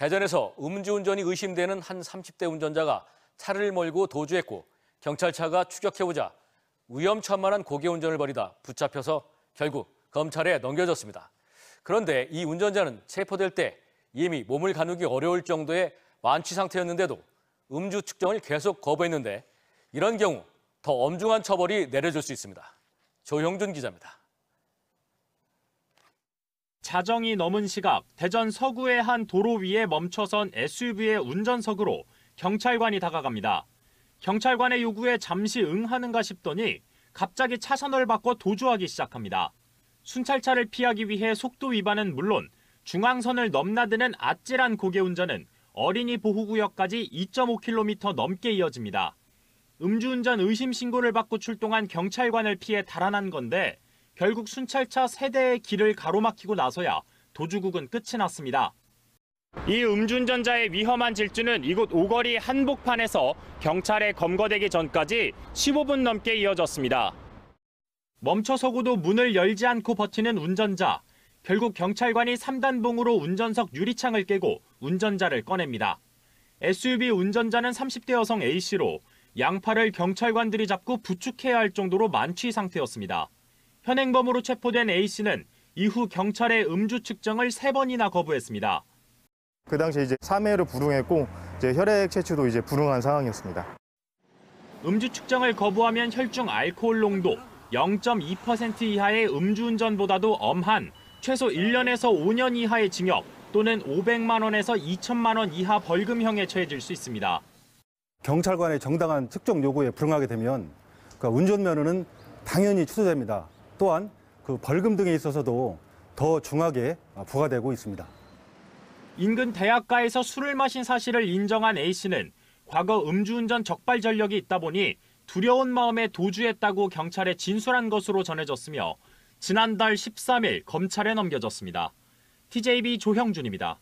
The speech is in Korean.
대전에서 음주운전이 의심되는 한 30대 운전자가 차를 몰고 도주했고 경찰차가 추격해보자 위험천만한 고개운전을 벌이다 붙잡혀서 결국 검찰에 넘겨졌습니다. 그런데 이 운전자는 체포될 때 이미 몸을 가누기 어려울 정도의 만취 상태였는데도 음주 측정을 계속 거부했는데 이런 경우 더 엄중한 처벌이 내려질 수 있습니다. 조형준 기자입니다. 자정이 넘은 시각 대전 서구의 한 도로 위에 멈춰선 SUV의 운전석으로 경찰관이 다가갑니다. 경찰관의 요구에 잠시 응하는가 싶더니 갑자기 차선을 바꿔 도주하기 시작합니다. 순찰차를 피하기 위해 속도 위반은 물론 중앙선을 넘나드는 아찔한 고개 운전은 어린이 보호구역까지 2.5km 넘게 이어집니다. 음주운전 의심 신고를 받고 출동한 경찰관을 피해 달아난 건데 결국 순찰차 세대의 길을 가로막히고 나서야 도주국은 끝이 났습니다. 이 음주운전자의 위험한 질주는 이곳 오거리 한복판에서 경찰에 검거되기 전까지 15분 넘게 이어졌습니다. 멈춰서고도 문을 열지 않고 버티는 운전자. 결국 경찰관이 3단봉으로 운전석 유리창을 깨고 운전자를 꺼냅니다. SUV 운전자는 30대 여성 A씨로 양팔을 경찰관들이 잡고 부축해야 할 정도로 만취 상태였습니다. 현행범으로 체포된 A씨는 이후 경찰의 음주 측정을 세번이나 거부했습니다. 그 당시 이제 3회를 불응했고 이제 혈액 채취도 이제 불응한 상황이었습니다. 음주 측정을 거부하면 혈중 알코올 농도 0.2% 이하의 음주운전보다도 엄한 최소 1년에서 5년 이하의 징역 또는 500만 원에서 2천만 원 이하 벌금형에 처해질 수 있습니다. 경찰관의 정당한 측정 요구에 불응하게 되면 그 운전면허는 당연히 취소됩니다. 또한 그 벌금 등에 있어서도 더 중하게 아, 부과되고 있습니다. 인근 대학가에서 술을 마신 사실을 인정한 A 씨는 과거 음주운전 적발 전력이 있다 보니 두려운 마음에 도주했다고 경찰에 진술한 것으로 전해졌으며 지난달 13일 검찰에 넘겨졌습니다. TJB 조형준입니다.